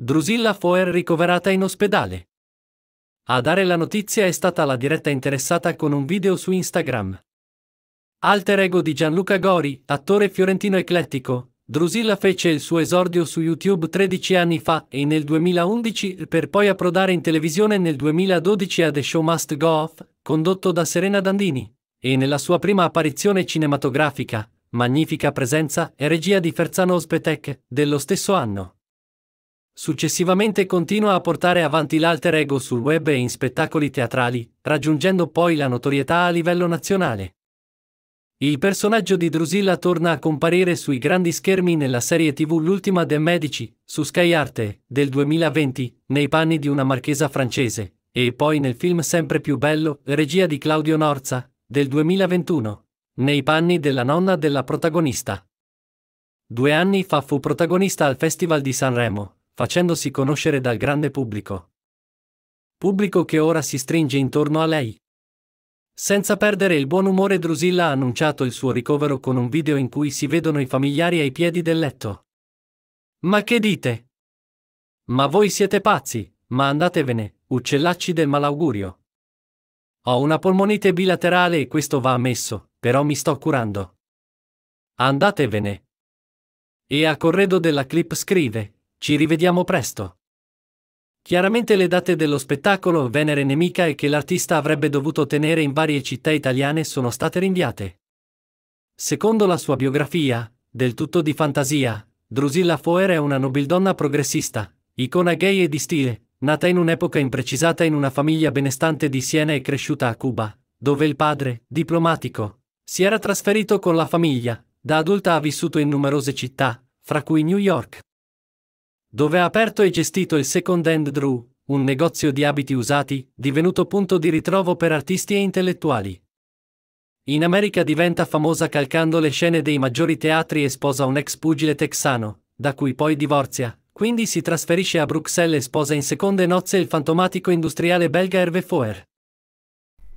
Drusilla Foer ricoverata in ospedale. A dare la notizia è stata la diretta interessata con un video su Instagram. Alter ego di Gianluca Gori, attore fiorentino eclettico, Drusilla fece il suo esordio su YouTube 13 anni fa e nel 2011 per poi approdare in televisione nel 2012 a The Show Must Go Off, condotto da Serena Dandini. E nella sua prima apparizione cinematografica, magnifica presenza e regia di Ferzano Ospetec, dello stesso anno. Successivamente continua a portare avanti l'alter ego sul web e in spettacoli teatrali, raggiungendo poi la notorietà a livello nazionale. Il personaggio di Drusilla torna a comparire sui grandi schermi nella serie tv L'ultima dei Medici, su Sky Arte, del 2020, nei panni di una marchesa francese, e poi nel film Sempre più bello, regia di Claudio Norza, del 2021, nei panni della nonna della protagonista. Due anni fa fu protagonista al Festival di Sanremo, facendosi conoscere dal grande pubblico. Pubblico che ora si stringe intorno a lei. Senza perdere il buon umore Drusilla ha annunciato il suo ricovero con un video in cui si vedono i familiari ai piedi del letto. Ma che dite? Ma voi siete pazzi, ma andatevene, uccellacci del malaugurio. Ho una polmonite bilaterale e questo va ammesso, però mi sto curando. Andatevene. E a corredo della clip scrive, ci rivediamo presto. Chiaramente le date dello spettacolo Venere Nemica e che l'artista avrebbe dovuto tenere in varie città italiane sono state rinviate. Secondo la sua biografia, del tutto di fantasia, Drusilla Foer è una nobildonna progressista, icona gay e di stile, nata in un'epoca imprecisata in una famiglia benestante di Siena e cresciuta a Cuba, dove il padre, diplomatico, si era trasferito con la famiglia, da adulta ha vissuto in numerose città, fra cui New York dove ha aperto e gestito il Second Hand Drew, un negozio di abiti usati, divenuto punto di ritrovo per artisti e intellettuali. In America diventa famosa calcando le scene dei maggiori teatri e sposa un ex pugile texano, da cui poi divorzia, quindi si trasferisce a Bruxelles e sposa in seconde nozze il fantomatico industriale belga Hervé Foer.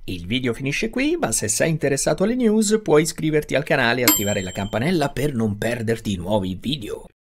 Il video finisce qui, ma se sei interessato alle news puoi iscriverti al canale e attivare la campanella per non perderti i nuovi video.